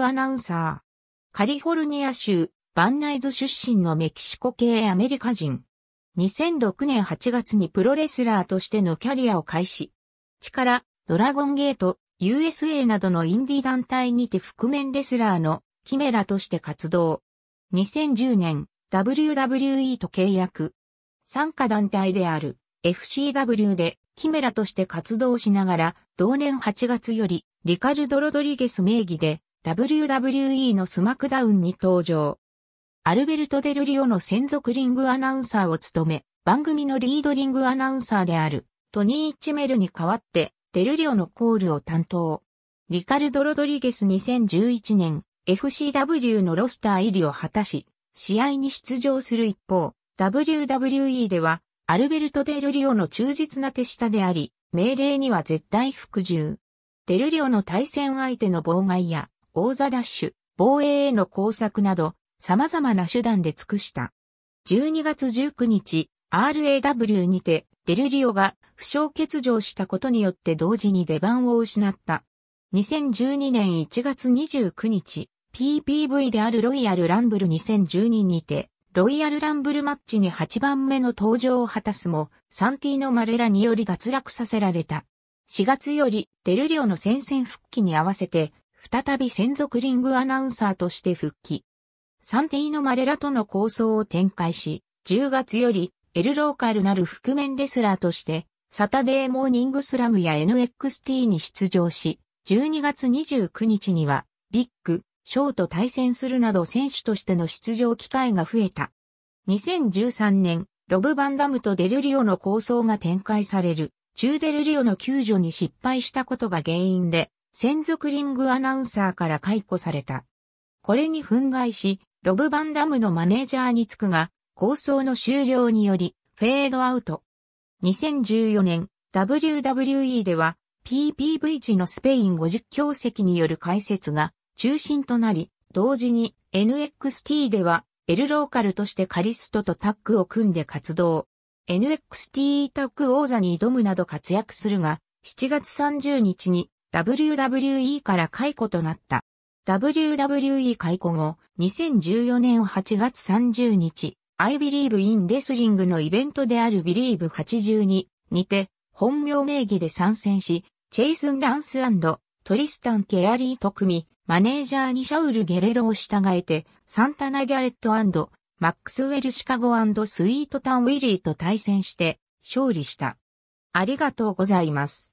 アナウンサー。カリフォルニア州、バンナイズ出身のメキシコ系アメリカ人。2006年8月にプロレスラーとしてのキャリアを開始。力、ドラゴンゲート、USA などのインディ団体にて覆面レスラーのキメラとして活動。2010年、WWE と契約。参加団体である FCW でキメラとして活動しながら、同年8月よりリカルド・ロドリゲス名義で WWE のスマクダウンに登場。アルベルト・デルリオの専属リングアナウンサーを務め、番組のリードリングアナウンサーである、トニー・イッチメルに代わって、デルリオのコールを担当。リカルド・ロドリゲス2011年、FCW のロスター入りを果たし、試合に出場する一方、WWE では、アルベルト・デルリオの忠実な手下であり、命令には絶対服従。デルリオの対戦相手の妨害や、王座シュ、防衛への工作など、様々な手段で尽くした。12月19日、RAW にて、デルリオが負傷欠場したことによって同時に出番を失った。2012年1月29日、PPV であるロイヤルランブル2012にて、ロイヤルランブルマッチに8番目の登場を果たすも、サンティーノ・マレラにより脱落させられた。4月より、デルリオの戦線復帰に合わせて、再び専属リングアナウンサーとして復帰。サンティーノ・マレラとの構想を展開し、10月よりエルローカルなる覆面レスラーとして、サタデーモーニングスラムや NXT に出場し、12月29日には、ビッグ、ショーと対戦するなど選手としての出場機会が増えた。2013年、ロブ・バンダムとデルリオの構想が展開される、中デルリオの救助に失敗したことが原因で、専属リングアナウンサーから解雇された。これに憤慨し、ロブ・バンダムのマネージャーにつくが、構想の終了により、フェードアウト。2014年、WWE では、PPV 値のスペイン50強席による解説が中心となり、同時に NXT では、L ローカルとしてカリストとタッグを組んで活動。NXT タッグ王座に挑むなど活躍するが、7月30日に WWE から解雇となった。WWE 解雇後、2014年8月30日、I Believe in Wrestling のイベントである Believe 82にて、本名名義で参戦し、チェイスン・ランストリスタン・ケアリーと組み、マネージャーにシャウル・ゲレロを従えて、サンタナ・ギャレットマックスウェル・シカゴスイート・タン・ウィリーと対戦して、勝利した。ありがとうございます。